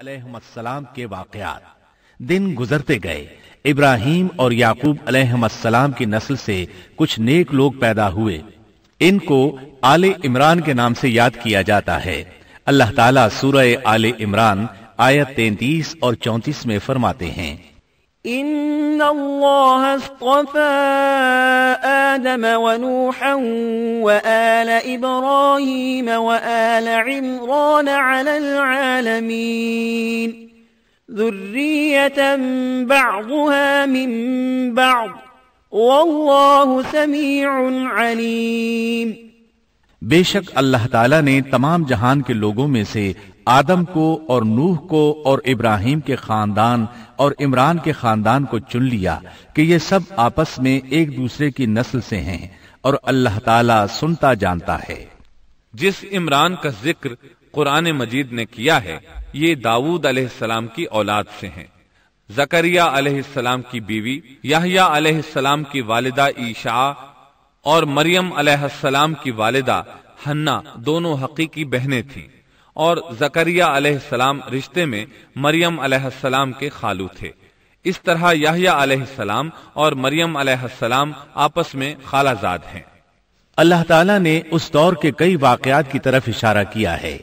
علیہ السلام کے واقعات دن گزرتے گئے ابراہیم اور یعقوب علیہ السلام کی نسل سے کچھ نیک لوگ پیدا ہوئے ان کو آل عمران کے نام سے یاد کیا جاتا ہے اللہ تعالیٰ سورہ آل عمران آیت تینتیس اور چونتیس میں فرماتے ہیں إن الله اصطفى آدم ونوحا وآل إبراهيم وآل عمران على العالمين ذرية بعضها من بعض والله سميع عليم بے شک اللہ تعالیٰ نے تمام جہان کے لوگوں میں سے آدم کو اور نوح کو اور ابراہیم کے خاندان اور عمران کے خاندان کو چن لیا کہ یہ سب آپس میں ایک دوسرے کی نسل سے ہیں اور اللہ تعالیٰ جس عمران کا ذکر قرآن مجید نے کیا ہے یہ داود علیہ السلام کی اولاد سے ہیں زکریہ علیہ السلام کی بیوی یحییٰ علیہ السلام کی والدہ عیشا اور مریم علیہ السلام کی والدہ ہنہ دونوں حقیقی بہنیں تھیں اور زکریہ علیہ السلام رشتے میں مریم علیہ السلام کے خالو تھے اس طرح یحییٰ علیہ السلام اور مریم علیہ السلام آپس میں خالہ زاد ہیں اللہ تعالیٰ نے اس دور کے کئی واقعات کی طرف اشارہ کیا ہے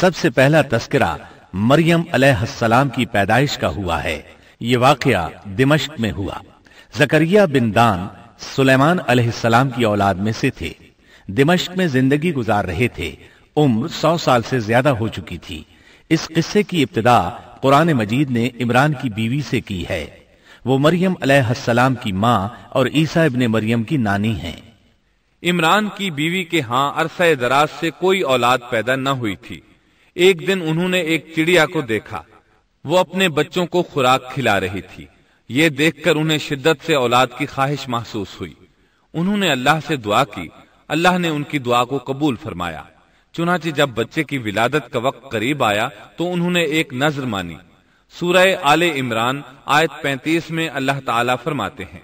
سب سے پہلا تذکرہ مریم علیہ السلام کی پیدائش کا ہوا ہے یہ واقعہ دمشق میں ہوا زکریہ بن دان سلیمان علیہ السلام کی اولاد میں سے تھے دمشق میں زندگی گزار رہے تھے عمر سو سال سے زیادہ ہو چکی تھی اس قصے کی ابتدا قرآن مجید نے عمران کی بیوی سے کی ہے وہ مریم علیہ السلام کی ماں اور عیسیٰ ابن مریم کی نانی ہیں عمران کی بیوی کے ہاں عرصہ دراز سے کوئی اولاد پیدا نہ ہوئی تھی ایک دن انہوں نے ایک چڑیا کو دیکھا وہ اپنے بچوں کو خوراک کھلا رہی تھی یہ دیکھ کر انہیں شدت سے اولاد کی خواہش محسوس ہوئی انہوں نے اللہ سے دعا کی اللہ نے ان کی دعا کو قبول فرمایا چنانچہ جب بچے کی ولادت کا وقت قریب آیا تو انہوں نے ایک نظر مانی سورہ آل عمران آیت پینتیس میں اللہ تعالیٰ فرماتے ہیں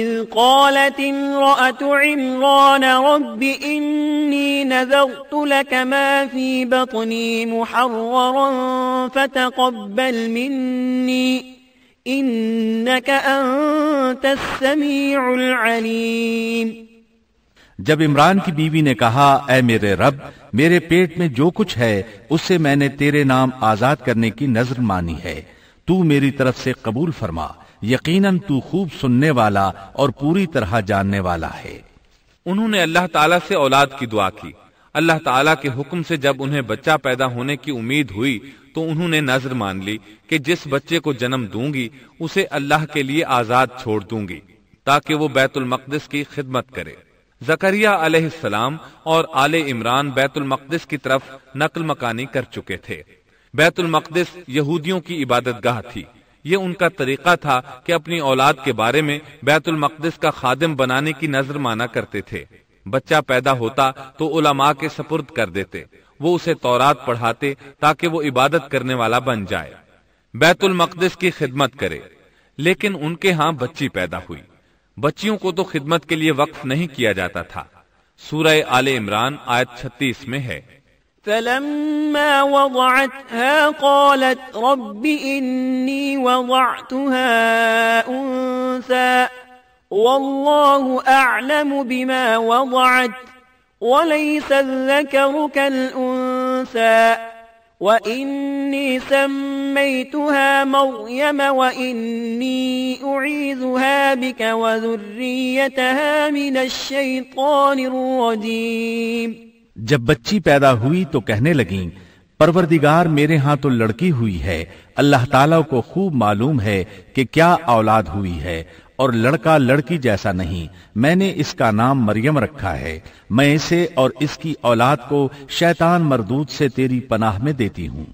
اِذْ قَالَتِ الْرَأَةُ عِمْرَانَ رَبِّ إِنِّي نَذَغْتُ لَكَ مَا فِي بَطْنِي مُحَرَّرًا فَتَقَبَّلْ مِنِّي إِنَّكَ أَنْتَ السَّمِيعُ الْعَلِيمُ جب عمران کی بیوی نے کہا اے میرے رب میرے پیٹ میں جو کچھ ہے اسے میں نے تیرے نام آزاد کرنے کی نظر مانی ہے تو میری طرف سے قبول فرما یقیناً تو خوب سننے والا اور پوری طرح جاننے والا ہے انہوں نے اللہ تعالیٰ سے اولاد کی دعا کی اللہ تعالیٰ کے حکم سے جب انہیں بچہ پیدا ہونے کی امید ہوئی تو انہوں نے نظر مان لی کہ جس بچے کو جنم دوں گی اسے اللہ کے لیے آزاد چھوڑ دوں گی تاکہ وہ بیت المقدس کی خدمت کرے زکریہ علیہ السلام اور آل عمران بیت المقدس کی طرف نقل مکانی کر چکے تھے بیت المقدس یہودیوں کی عبادت گاہ تھی یہ ان کا طریقہ تھا کہ اپنی اولاد کے بارے میں بیت المقدس کا خادم بنانے کی نظر مانا کرتے تھے بچہ پیدا ہوتا تو علماء کے سپرد کر دیتے وہ اسے تورات پڑھاتے تاکہ وہ عبادت کرنے والا بن جائے بیت المقدس کی خدمت کرے لیکن ان کے ہاں بچی پیدا ہوئی بچیوں کو تو خدمت کے لیے وقف نہیں کیا جاتا تھا سورہ آل عمران آیت چھتیس میں ہے فلما وضعتها وضعتها قالت رب والله بما وضعت وليس الذكر وَإِنِّي سَمَّيْتُهَا مَرْيَمَ وَإِنِّي أُعِيذُهَا بِكَ وَذُرِّيَّتَهَا مِنَ الشَّيْطَانِ الرَّجِيمِ جب بچی پیدا ہوئی تو کہنے لگیں پروردگار میرے ہاں تو لڑکی ہوئی ہے اللہ تعالیٰ کو خوب معلوم ہے کہ کیا اولاد ہوئی ہے اور لڑکا لڑکی جیسا نہیں میں نے اس کا نام مریم رکھا ہے میں اسے اور اس کی اولاد کو شیطان مردود سے تیری پناہ میں دیتی ہوں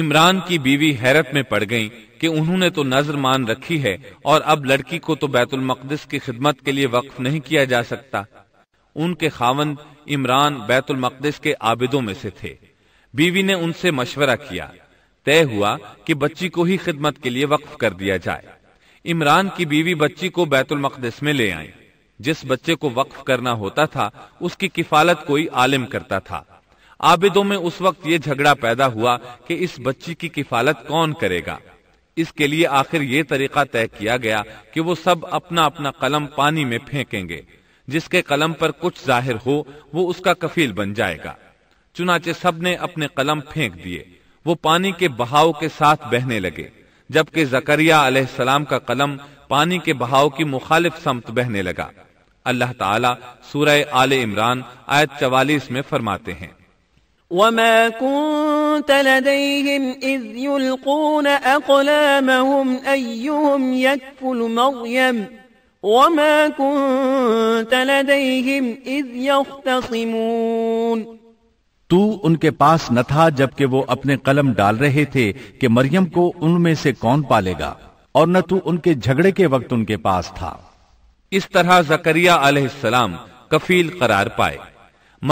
عمران کی بیوی حیرت میں پڑ گئی کہ انہوں نے تو نظر مان رکھی ہے اور اب لڑکی کو تو بیت المقدس کی خدمت کے لیے وقف نہیں کیا جا سکتا ان کے خاون عمران بیت المقدس کے آبدوں میں سے تھے بیوی نے ان سے مشورہ کیا طے ہوا کہ بچی کو ہی خدمت کے لیے وقف کر دیا جائے عمران کی بیوی بچی کو بیت المقدس میں لے آئیں جس بچے کو وقف کرنا ہوتا تھا اس کی کفالت کوئی عالم کرتا تھا عابدوں میں اس وقت یہ جھگڑا پیدا ہوا کہ اس بچی کی کفالت کون کرے گا اس کے لیے آخر یہ طریقہ طے کیا گیا کہ وہ سب اپنا اپنا قلم پانی میں پھینکیں گے جس کے قلم پر کچھ ظاہر ہو وہ اس کا کفیل بن جائے گا چنانچہ سب نے اپنے قلم پھینک دیے وہ پانی کے بہاؤ کے ساتھ بہنے لگے جبکہ زکریہ علیہ السلام کا قلم پانی کے بہاؤ کی مخالف سمت بہنے لگا اللہ تعالیٰ سورہ آل عمران آیت چوالیس میں فرماتے ہیں وما كنت لديهم إذ يلقون أقلامهم أيهم يكفل مريم وما كنت لديهم إذ يختصمون تو ان کے پاس نہ تھا جبکہ وہ اپنے قلم ڈال رہے تھے کہ مریم کو ان میں سے کون پالے گا اور نہ تو ان کے جھگڑے کے وقت ان کے پاس تھا اس طرح زکریہ علیہ السلام کفیل قرار پائے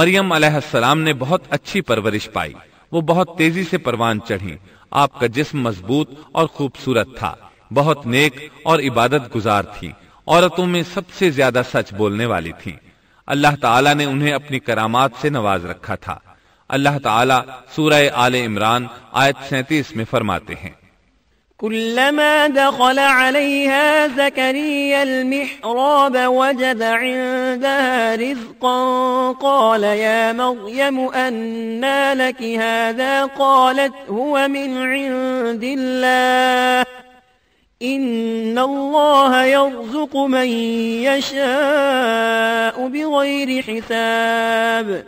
مریم علیہ السلام نے بہت اچھی پرورش پائی وہ بہت تیزی سے پروان چڑھی آپ کا جسم مضبوط اور خوبصورت تھا بہت نیک اور عبادت گزار تھی عورتوں میں سب سے زیادہ سچ بولنے والی تھی اللہ تعالیٰ نے انہیں اپنی کرامات سے نواز رکھا تھا اللہ تعالی سورہ آل عمران آیت 37 میں فرماتے ہیں كلما دخل عليها زكريا المحراب وجد عندها رزقا قال يا مريم أنى لك هذا قالت هو من عند الله إن الله يرزق من يشاء بغير حساب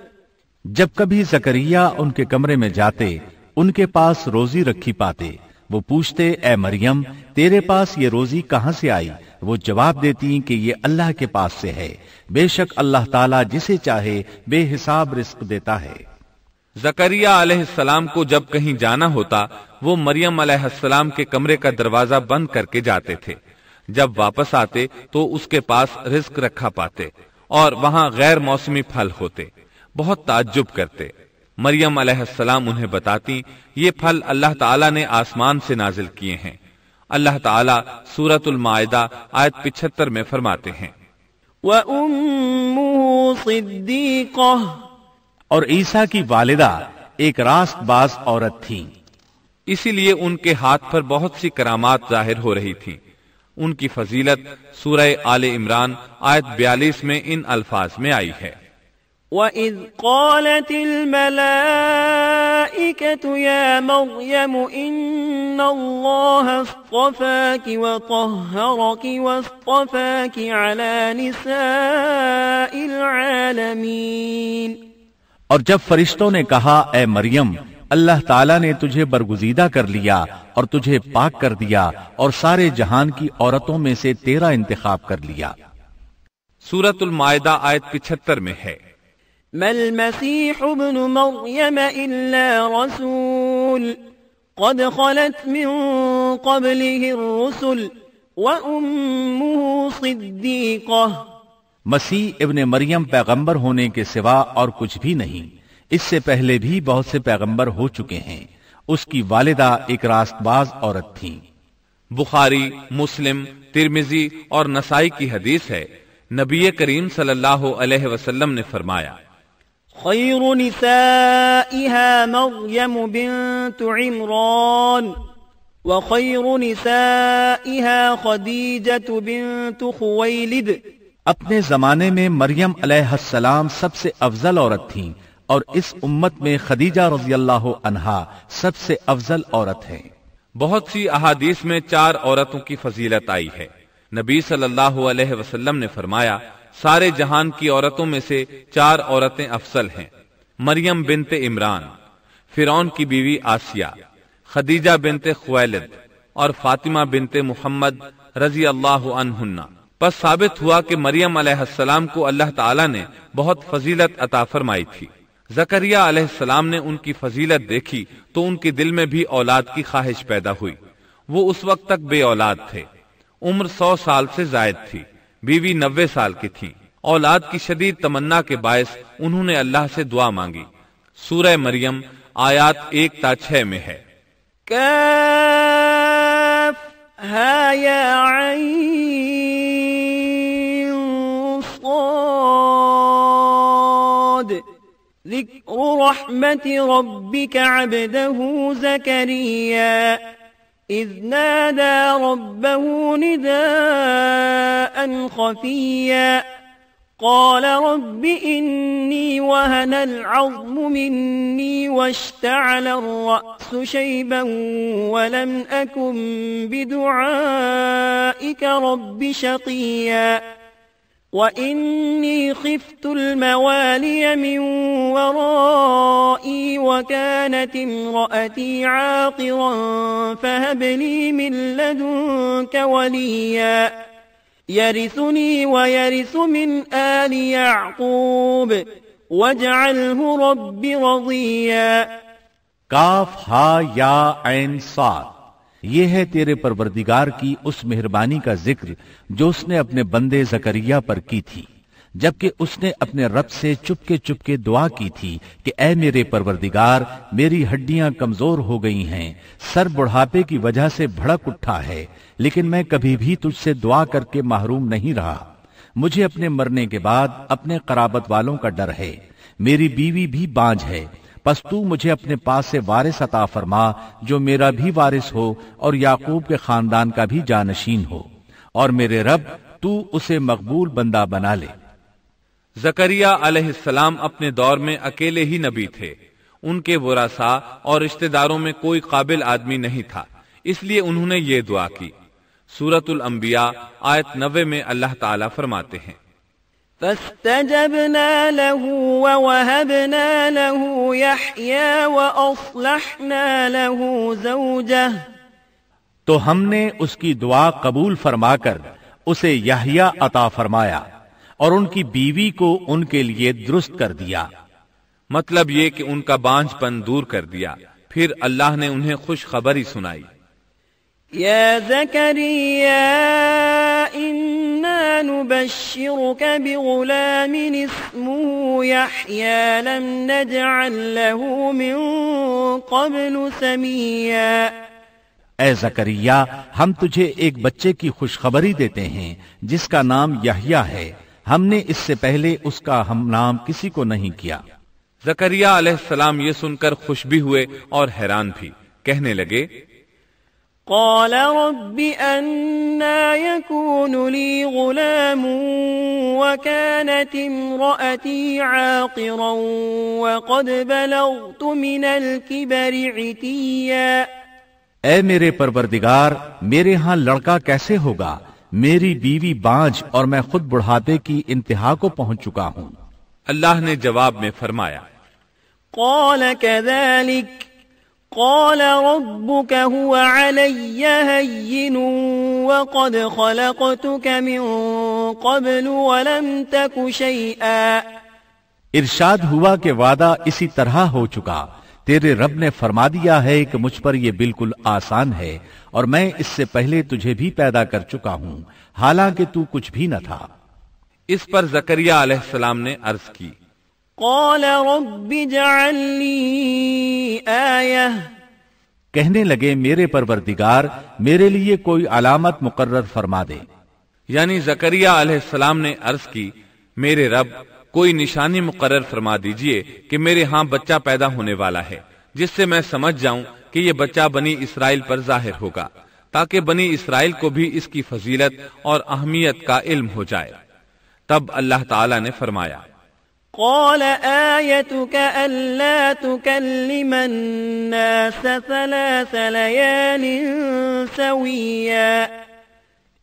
جب کبھی زکریہ ان کے کمرے میں جاتے ان کے پاس روزی رکھی پاتے وہ پوچھتے اے مریم تیرے پاس یہ روزی کہاں سے آئی وہ جواب دیتی کہ یہ اللہ کے پاس سے ہے بے شک اللہ تعالیٰ جسے چاہے بے حساب رزق دیتا ہے زکریہ علیہ السلام کو جب کہیں جانا ہوتا وہ مریم علیہ السلام کے کمرے کا دروازہ بند کر کے جاتے تھے جب واپس آتے تو اس کے پاس رزق رکھا پاتے اور وہاں غیر موسمی پھل ہوتے بہت تعجب کرتے مریم علیہ السلام انہیں بتاتی یہ پھل اللہ تعالیٰ نے آسمان سے نازل کیے ہیں اللہ تعالیٰ سورت المائدہ آیت پچہتر میں فرماتے ہیں اور عیسا کی والدہ ایک راست باز عورت تھی اسی لیے ان کے ہاتھ پر بہت سی کرامات ظاہر ہو رہی تھی ان کی فضیلت سورہ آل عمران آیت بیالیس میں ان الفاظ میں آئی ہے وَإِذْ قَالَتِ الْمَلَائِكَةُ يَا مَرْيَمُ إِنَّ اللَّهَ اصْطَفَاكِ وَطَهَّرَكِ وَاصْطَفَاكِ عَلَى نِسَاءِ الْعَالَمِينَ اور جب فرشتوں نے کہا اے مریم اللہ تعالیٰ نے تجھے برگزیدہ کر لیا اور تجھے پاک کر دیا اور سارے جہان کی عورتوں میں سے تیرا انتخاب کر لیا سورة المائدہ آیت پچھتر میں ہے ما المسيح ابن مريم إلا رسول قد خلت من قبله الرسل وأمه صديقة مسیح ابن مریم پیغمبر ہونے کے سوا اور کچھ بھی نہیں اس سے پہلے بھی بہت سے پیغمبر ہو چکے ہیں اس کی والدہ ایک راست باز عورت تھی بخاری مسلم ترمزی اور نسائی کی حدیث ہے نبی کریم صلی اللہ علیہ وسلم نے فرمایا خير نسائها نسائها مريم بنت بنت عمران وخير خديجة خويلد اپنے زمانے میں مریم علیہ السلام سب سے افضل عورت تھیں اور اس امت میں خدیجہ رضی اللہ عنہا سب سے افضل عورت ہے بہت سی احادیث میں چار عورتوں کی فضیلت آئی ہے نبی صلی اللہ علیہ وسلم نے فرمایا سارے جہان کی عورتوں میں سے چار عورتیں افسل ہیں مریم بنت عمران فرون کی بیوی آسیہ خدیجہ بنت خویلد اور فاطمہ بنت محمد رضی اللہ پس ثابت ہوا کہ مریم علیہ السلام کو اللہ تعالی نے بہت فضیلت عطا فرمائی تھی زکریہ علیہ السلام نے ان کی فضیلت دیکھی تو ان کے دل میں بھی اولاد کی خواہش پیدا ہوئی وہ اس وقت تک بے اولاد تھے عمر سو سال سے زائد تھی بیوی نوے سال کی تھی اولاد کی شدید تمنا کے باعث انہوں نے اللہ سے دعا مانگی سورہ مریم آیات ایک تا چھ میں ہے ذکر رحمت زکریہ إذ نادى ربه نداء خفيا قال رب إني وهن العظم مني واشتعل الرأس شيبا ولم أكن بدعائك رب شقيا وإني خفت الموالي من ورائي وكانت امرأتي عاقرا فهب لي من لدنك وليا يرثني ويرث من آل يعقوب واجعله رب رضيا قاف ها يا عين صاد یہ ہے تیرے پروردگار کی اس مہربانی کا ذکر جو اس نے اپنے بندے زکریہ پر کی تھی جبکہ اس نے اپنے رب سے چپکے دعا کی تھی کہ اے میرے پروردگار میری ہڈیاں کمزور ہو گئی ہیں سر بڑھاپے کی وجہ سے بھڑک اٹھا ہے لیکن میں کبھی بھی تجھ سے دعا کر کے محروم نہیں رہا مجھے اپنے مرنے کے بعد اپنے قرابت والوں کا ڈر ہے میری بیوی بھی بانج ہے پس تو مجھے اپنے پاس سے وارث عطا فرما جو میرا بھی وارث ہو اور یعقوب کے خاندان کا بھی جانشین ہو اور میرے رب تو اسے مقبول بندہ بنا لے زکریہ علیہ السلام اپنے دور میں اکیلے ہی نبی تھے ان کے براسا اور رشتہ داروں میں کوئی قابل آدمی نہیں تھا اس لیے انہوں نے یہ دعا کی سورت الانبیاء آیت نوے میں اللہ تعالیٰ فرماتے ہیں فاستجبنا له له له ووهبنا وأصلحنا زوجه تو ہم نے اس کی دعا قبول فرما کر اسے عطا فرمایا اور ان کی بیوی کو ان کے لیے درست کر دیا مطلب یہ کہ ان کا بانج پن دور کر دیا پھر اللہ نے انہیں خوشخبری سنائی یا زکریہ نبشرك بغلام اسمه يحيى لم نجعل له من قبل سميا اے زکریہ ہم تجھے ایک بچے کی خوشخبری دیتے ہیں جس کا نام یحیا ہے ہم نے اس سے پہلے اس کا ہم نام کسی کو نہیں کیا زکریہ علیہ السلام یہ سن کر خوش بھی ہوئے اور حیران بھی کہنے لگے قال رب أنا يكون لي غلام وكانت امرأتي عاقرا وقد بلغت من الكبر عتيا اے میرے پروردگار میرے ہاں لڑکا کیسے ہوگا میری بیوی بانج اور میں خود بڑھاتے کی انتہا کو پہنچ چکا ہوں اللہ نے جواب میں فرمایا قال کذلک قال ربك هو علي هين وقد خلقتك من قبل ولم تك شيئا ارشاد ہوا کہ وعدہ اسی طرح ہو چکا تیرے رب نے فرما دیا ہے کہ مجھ پر یہ بالکل آسان ہے اور میں اس سے پہلے تجھے بھی پیدا کر چکا ہوں حالانکہ تو کچھ بھی نہ تھا اس پر زکریہ علیہ السلام نے عرض کی قال رب کہنے لگے میرے پروردگار میرے لیے کوئی علامت مقرر فرما دے یعنی زکریہ علیہ السلام نے عرض کی میرے رب کوئی نشانی مقرر فرما دیجئے کہ میرے ہاں بچہ پیدا ہونے والا ہے جس سے میں سمجھ جاؤں کہ یہ بچہ بنی اسرائیل پر ظاہر ہوگا تاکہ بنی اسرائیل کو بھی اس کی فضیلت اور اہمیت کا علم ہو جائے تب اللہ تعالی نے فرمایا قال آيتك ألا تكلم الناس ثلاث ليال سويا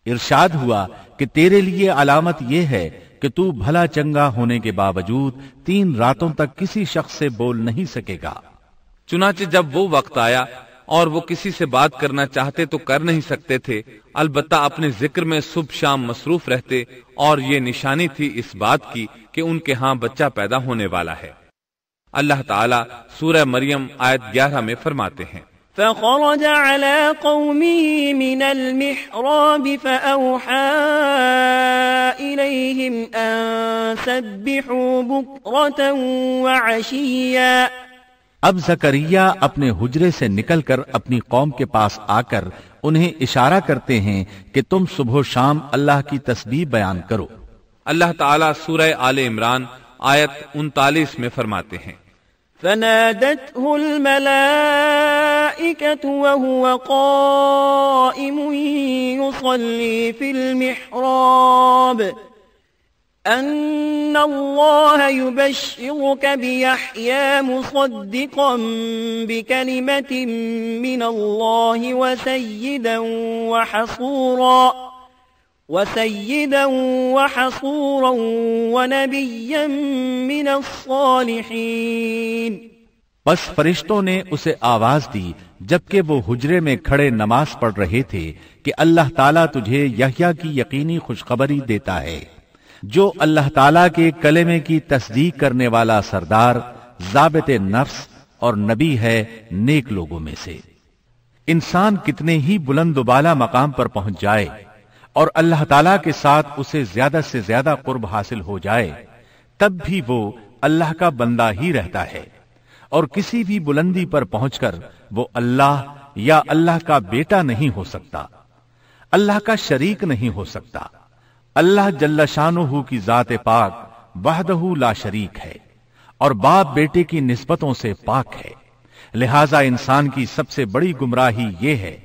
ارشاد ہوا کہ تیرے لیے علامت یہ ہے کہ تو بھلا چنگا ہونے کے باوجود تین راتوں تک کسی شخص سے بول نہیں سکے گا چنانچہ جب وہ وقت آیا اور وہ کسی سے بات کرنا چاہتے تو کر نہیں سکتے تھے البتہ اپنے ذکر میں صبح شام مصروف رہتے اور یہ نشانی تھی اس بات کی کہ ان کے ہاں بچہ پیدا ہونے والا ہے اللہ تعالیٰ سورہ مریم آیت گیارہ میں فرماتے ہیں اب زکریہ اپنے حجرے سے نکل کر اپنی قوم کے پاس آ کر انہیں اشارہ کرتے ہیں کہ تم صبح و شام اللہ کی تسبیح بیان کرو اللہ تعالیٰ سورہ آل عمران آیت انتالیس میں فرماتے ہیں فنادته الملائكة وهو قائم يصلي في المحراب أن الله يبشرك بيحيى مصدقا بكلمة من الله وسيدا وحصورا وسيدا وحصورا ونبيا من الصالحين बस फरिश्तों ने उसे आवाज दी जबकि वो हुजरे में खड़े नमाज पढ़ रहे थे कि अल्लाह ताला तुझे यहया की यकीनी खुशखबरी देता है جو اللہ تعالی کے کلمے کی تصدیق کرنے والا سردار ضابط نفس اور نبی ہے نیک لوگوں میں سے انسان کتنے ہی بلند و بالا مقام پر پہنچ جائے اور اللہ تعالی کے ساتھ اسے زیادہ سے زیادہ قرب حاصل ہو جائے تب بھی وہ اللہ کا بندہ ہی رہتا ہے اور کسی بھی بلندی پر پہنچ کر وہ اللہ یا اللہ کا بیٹا نہیں ہو سکتا اللہ کا شریک نہیں ہو سکتا اللہ جل شانہ کی ذات پاک وحدہ لا شریک ہے اور باپ بیٹے کی نسبتوں سے پاک ہے لہذا انسان کی سب سے بڑی گمراہی یہ ہے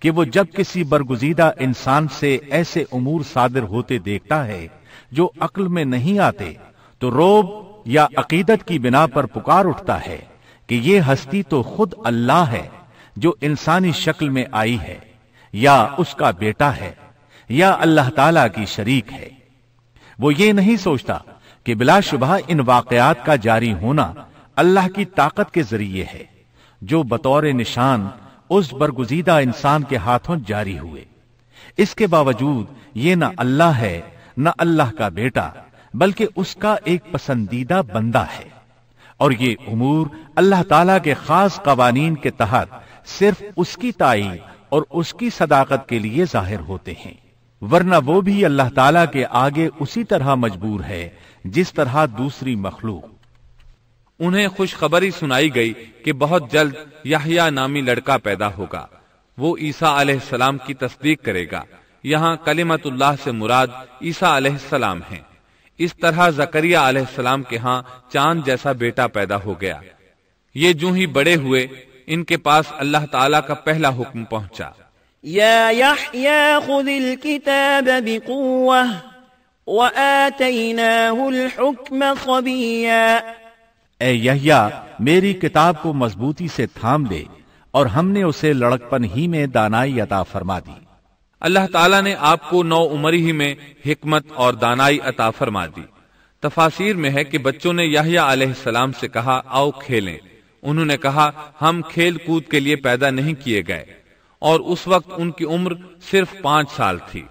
کہ وہ جب کسی برگزیدہ انسان سے ایسے امور صادر ہوتے دیکھتا ہے جو عقل میں نہیں آتے تو روب یا عقیدت کی بنا پر پکار اٹھتا ہے کہ یہ ہستی تو خود اللہ ہے جو انسانی شکل میں آئی ہے یا اس کا بیٹا ہے یا اللہ تعالیٰ کی شریک ہے وہ یہ نہیں سوچتا کہ بلا شبہ ان واقعات کا جاری ہونا اللہ کی طاقت کے ذریعے ہے جو بطور نشان اس برگزیدہ انسان کے ہاتھوں جاری ہوئے اس کے باوجود یہ نہ اللہ ہے نہ اللہ کا بیٹا بلکہ اس کا ایک پسندیدہ بندہ ہے اور یہ امور اللہ تعالیٰ کے خاص قوانین کے تحت صرف اس کی تائی اور اس کی صداقت کے لیے ظاہر ہوتے ہیں ورنہ وہ بھی اللہ تعالی کے آگے اسی طرح مجبور ہے جس طرح دوسری مخلوق انہیں خوشخبری سنائی گئی کہ بہت جلد یا نامی لڑکا پیدا ہوگا وہ عیسا علیہ السلام کی تصدیق کرے گا یہاں کلیمت اللہ سے مراد عیسا علیہ السلام ہیں اس طرح زکریہ علیہ السلام کے ہاں چاند جیسا بیٹا پیدا ہو گیا یہ جو ہی بڑے ہوئے ان کے پاس اللہ تعالیٰ کا پہلا حکم پہنچا يا يحيى خذ الكتاب بقوة وآتيناه الحكم صبيا اے میری کتاب کو مضبوطی سے تھام لے اور ہم نے اسے لڑکپن ہی میں دانائی عطا فرما دی اللہ تعالیٰ نے آپ کو نو عمر ہی میں حکمت اور دانائی عطا فرما دی تفاصیر میں ہے کہ بچوں نے علیہ السلام سے کہا آؤ کھیلیں انہوں نے کہا ہم کھیل کود کے لیے پیدا نہیں کیے گئے اور اس وقت ان کی عمر صرف پانچ سال تھی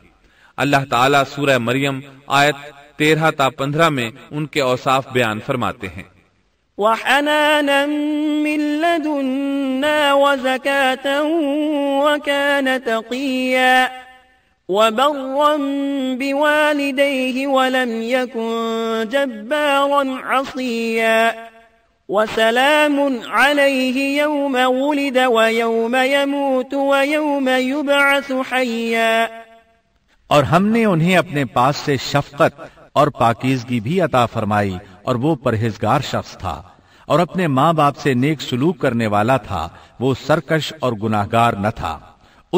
اللہ تعالیٰ سورہ مریم آیت تیرہ تا پندرہ میں ان کے اوصاف بیان فرماتے ہیں اور ہم نے انہیں اپنے پاس سے شفقت اور پاکیزگی بھی عطا فرمائی اور وہ پرہیزگار شخص تھا اور اپنے ماں باپ سے نیک سلوک کرنے والا تھا وہ سرکش اور گناہگار نہ تھا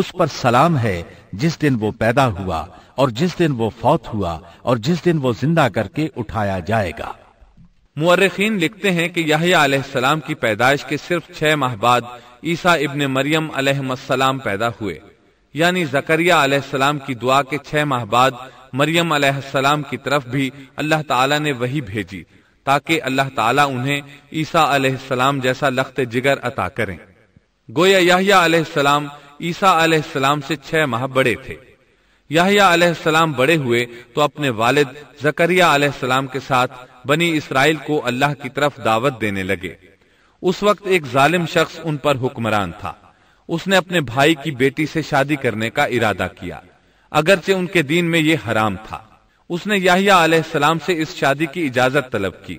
اس پر سلام ہے جس دن وہ پیدا ہوا اور جس دن وہ فوت ہوا اور جس دن وہ زندہ کر کے اٹھایا جائے گا مورخین لکھتے ہیں کہ یحییٰ علیہ السلام کی پیدائش کے صرف چھ ماہ بعد عیسیٰ ابن مریم علیہ السلام پیدا ہوئے یعنی زکریہ علیہ السلام کی دعا کے چھ ماہ بعد مریم علیہ السلام کی طرف بھی اللہ تعالیٰ نے وہی بھیجی تاکہ اللہ تعالیٰ انہیں عیسیٰ علیہ السلام جیسا لخت جگر عطا کریں گویا یحییٰ علیہ السلام عیسیٰ علیہ السلام سے چھ ماہ بڑے تھے یحییٰ علیہ السلام بڑے ہوئے تو اپنے والد زکریہ علیہ السلام کے ساتھ بنی اسرائیل کو اللہ کی طرف دعوت دینے لگے اس وقت ایک ظالم شخص ان پر حکمران تھا اس نے اپنے بھائی کی بیٹی سے شادی کرنے کا ارادہ کیا اگرچہ ان کے دین میں یہ حرام تھا اس شادی کی اجازت طلب کی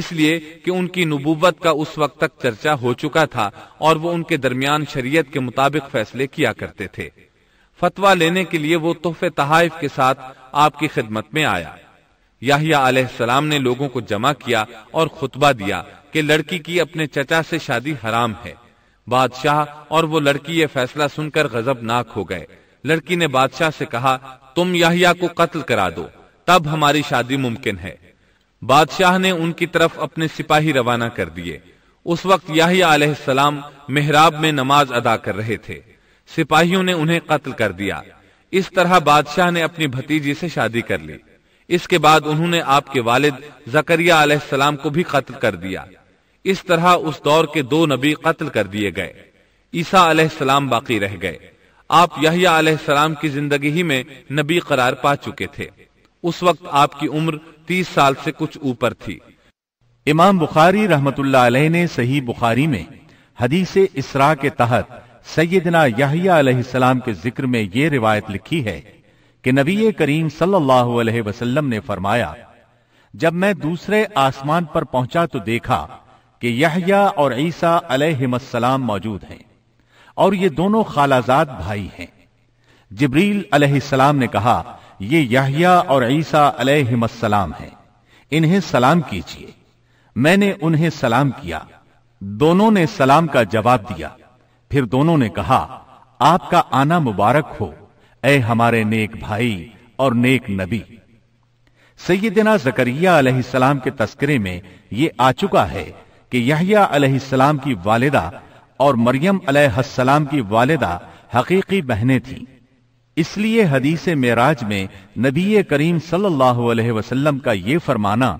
اس لیے کہ ان کی نبوت کا اس وقت تک چرچا ہو چکا تھا اور وہ ان کے درمیان شریعت کے مطابق فیصلے کیا کرتے تھے فتوا لینے کے لیے وہ تحفے تحائف کے ساتھ آپ کی خدمت میں آیا یاہیا علیہ السلام نے لوگوں کو جمع کیا اور خطبہ دیا کہ لڑکی کی اپنے چچا سے شادی حرام ہے بادشاہ اور وہ لڑکی لڑکی یہ فیصلہ سن کر غزب ناک ہو گئے نے بادشاہ سے کہا تم یاہیا کو قتل کرا دو تب ہماری شادی ممکن ہے بادشاہ نے ان کی طرف اپنے سپاہی روانہ کر دیے اس وقت یاہیا علیہ السلام محراب میں نماز ادا کر رہے تھے سپاہیوں نے انہیں قتل کر دیا اس طرح بادشاہ نے اپنی بھتیجی سے شادی کر لی اس کے بعد انہوں نے آپ کے والد زکریہ علیہ السلام کو بھی قتل کر دیا اس طرح اس دور کے دو نبی قتل کر دیے گئے عیسیٰ علیہ السلام باقی رہ گئے آپ یحییٰ علیہ السلام کی زندگی ہی میں نبی قرار پا چکے تھے اس وقت آپ کی عمر تیس سال سے کچھ اوپر تھی امام بخاری رحمت اللہ علیہ نے صحیح بخاری میں حدیث اسرا کے تحت سیدنا یحییٰ علیہ السلام کے ذکر میں یہ روایت لکھی ہے کہ نبی کریم صلی اللہ علیہ وسلم نے فرمایا جب میں دوسرے آسمان پر پہنچا تو دیکھا کہ ہیا اور عیسیٰ علیہ السلام موجود ہیں اور یہ دونوں خالازاد بھائی ہیں جبریل علیہ السلام نے کہا یہ یا اور عیسیٰ علیہ السلام ہیں انہیں سلام کیجیے میں نے انہیں سلام کیا دونوں نے سلام کا جواب دیا پھر دونوں نے کہا آپ کا آنا مبارک ہو اے ہمارے نیک بھائی اور نیک نبی سیدنا زکریہ علیہ السلام کے تذکرے میں یہ آ چکا ہے کہ یحیا علیہ السلام کی والدہ اور مریم علیہ السلام کی والدہ حقیقی بہنیں تھیں اس لیے حدیث معراج میں نبی کریم صلی اللہ علیہ وسلم کا یہ فرمانا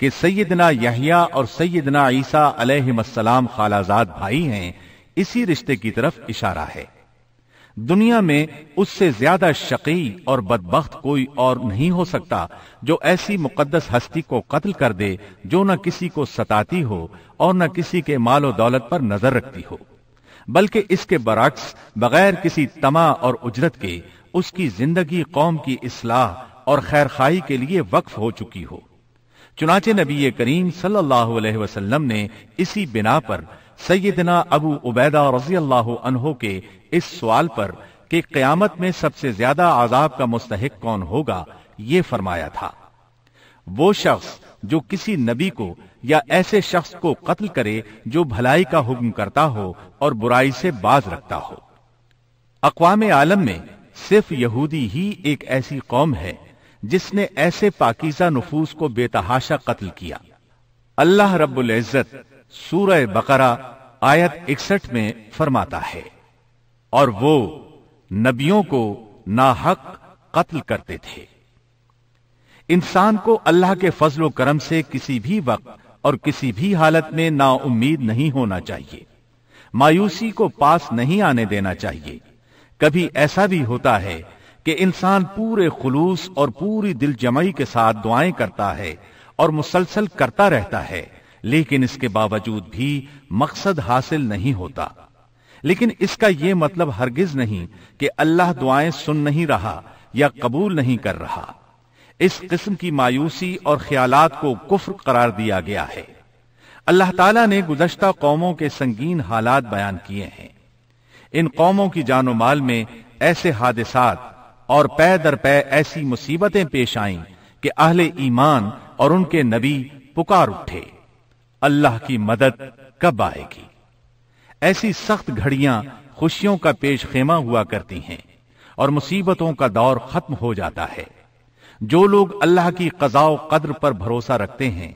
کہ سیدنا یا اور سیدنا عیسیٰ علیہ السلام خالہ زاد بھائی ہیں اسی رشتے کی طرف اشارہ ہے دنیا میں اس سے زیادہ شقی اور بدبخت کوئی اور نہیں ہو سکتا جو ایسی مقدس ہستی کو قتل کر دے جو نہ کسی کو ستاتی ہو اور نہ کسی کے مال و دولت پر نظر رکھتی ہو بلکہ اس کے برعکس بغیر کسی تما اور اجرت کے اس کی زندگی قوم کی اصلاح اور خیر خائی کے لیے وقف ہو چکی ہو چنانچہ نبی کریم صلی اللہ علیہ وسلم نے اسی بنا پر سیدنا ابو عبیدہ رضی اللہ عنہ کے اس سوال پر کہ قیامت میں سب سے زیادہ عذاب کا مستحق کون ہوگا یہ فرمایا تھا وہ شخص جو کسی نبی کو یا ایسے شخص کو قتل کرے جو بھلائی کا حکم کرتا ہو اور برائی سے باز رکھتا ہو اقوام عالم میں صرف یہودی ہی ایک ایسی قوم ہے جس نے ایسے پاکیزہ نفوس کو بے تحاشا قتل کیا اللہ رب العزت سورہ بقرہ آیت اکسٹھ میں فرماتا ہے اور وہ نبیوں کو ناحق قتل کرتے تھے انسان کو اللہ کے فضل و کرم سے کسی بھی وقت اور کسی بھی حالت میں نا امید نہیں ہونا چاہیے مایوسی کو پاس نہیں آنے دینا چاہیے کبھی ایسا بھی ہوتا ہے کہ انسان پورے خلوص اور پوری دل جمعی کے ساتھ دعائیں کرتا ہے اور مسلسل کرتا رہتا ہے لیکن اس کے باوجود بھی مقصد حاصل نہیں ہوتا لیکن اس کا یہ مطلب ہرگز نہیں کہ اللہ دعائیں سن نہیں رہا یا قبول نہیں کر رہا اس قسم کی مایوسی اور خیالات کو کفر قرار دیا گیا ہے اللہ تعالیٰ نے گزشتہ قوموں کے سنگین حالات بیان کیے ہیں ان قوموں کی جان و مال میں ایسے حادثات اور پے در پے ایسی مصیبتیں پیش آئیں کہ اہل ایمان اور ان کے نبی پکار اٹھے اللہ کی مدد کب آئے گی ایسی سخت گھڑیاں خوشیوں کا پیش خیمہ ہوا کرتی ہیں اور مصیبتوں کا دور ختم ہو جاتا ہے جو لوگ اللہ کی قضاء و قدر پر بھروسہ رکھتے ہیں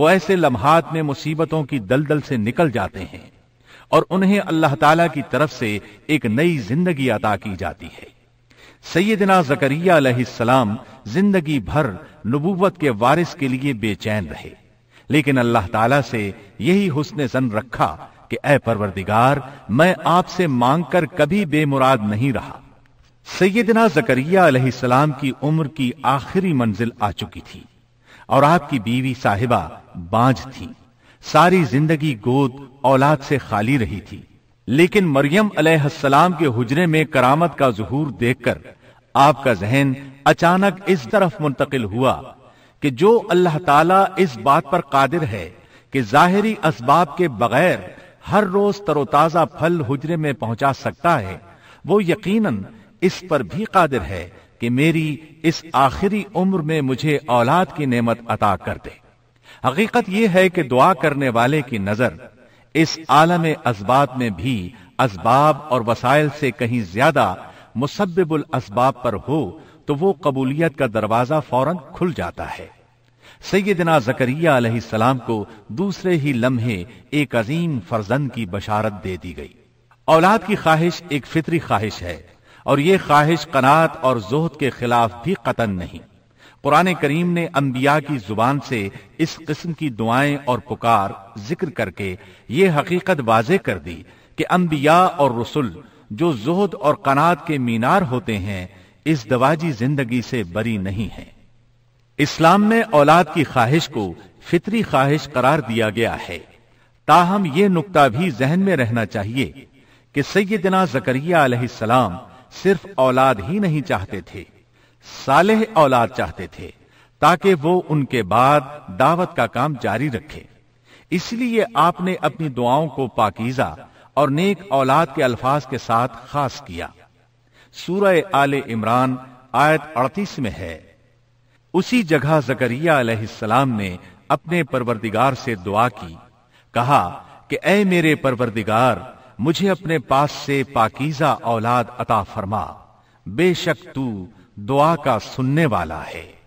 وہ ایسے لمحات میں مصیبتوں کی دلدل سے نکل جاتے ہیں اور انہیں اللہ تعالی کی طرف سے ایک نئی زندگی عطا کی جاتی ہے سیدنا زکریہ علیہ السلام زندگی بھر نبوت کے وارث کے لیے بے چین رہے لیکن اللہ تعالی سے یہی حسن زن رکھا کہ اے پروردگار میں آپ سے مانگ کر کبھی بے مراد نہیں رہا سیدنا زکریہ علیہ السلام کی عمر کی آخری منزل آ چکی تھی اور آپ کی بیوی صاحبہ بانج تھی ساری زندگی گود اولاد سے خالی رہی تھی لیکن مریم علیہ السلام کے حجرے میں کرامت کا ظہور دیکھ کر آپ کا ذہن اچانک اس طرف منتقل ہوا کہ جو اللہ تعالیٰ اس بات پر قادر ہے کہ ظاہری اسباب کے بغیر ہر روز تر و تازہ پھل حجرے میں پہنچا سکتا ہے وہ یقیناً اس پر بھی قادر ہے کہ میری اس آخری عمر میں مجھے اولاد کی نعمت عطا کر دے حقیقت یہ ہے کہ دعا کرنے والے کی نظر اس عالم اسباب میں بھی اسباب اور وسائل سے کہیں زیادہ مسبب الاسباب پر ہو تو وہ قبولیت کا دروازہ فوراً کھل جاتا ہے سیدنا زکریہ علیہ السلام کو دوسرے ہی لمحے ایک عظیم فرزند کی بشارت دے دی گئی اولاد کی خواہش ایک فطری خواہش ہے اور یہ خواہش قنات اور زہد کے خلاف بھی قطن نہیں قرآن کریم نے انبیاء کی زبان سے اس قسم کی دعائیں اور پکار ذکر کر کے یہ حقیقت واضح کر دی کہ انبیاء اور رسول جو زہد اور قنات کے مینار ہوتے ہیں اس دواجی زندگی سے بری نہیں ہے اسلام میں اولاد کی خواہش کو فطری خواہش قرار دیا گیا ہے تاہم یہ نکتہ بھی ذہن میں رہنا چاہیے کہ سیدنا زکریہ علیہ السلام صرف اولاد ہی نہیں چاہتے تھے صالح اولاد چاہتے تھے تاکہ وہ ان کے بعد دعوت کا کام جاری رکھے اس لیے آپ نے اپنی دعاؤں کو پاکیزہ اور نیک اولاد کے الفاظ کے ساتھ خاص کیا سورہ آل عمران آیت اڑتیس میں ہے اسی جگہ زکریہ علیہ السلام نے اپنے پروردگار سے دعا کی کہا کہ اے میرے پروردگار مجھے اپنے پاس سے پاکیزہ اولاد عطا فرما بے شک تو دعا کا سننے والا ہے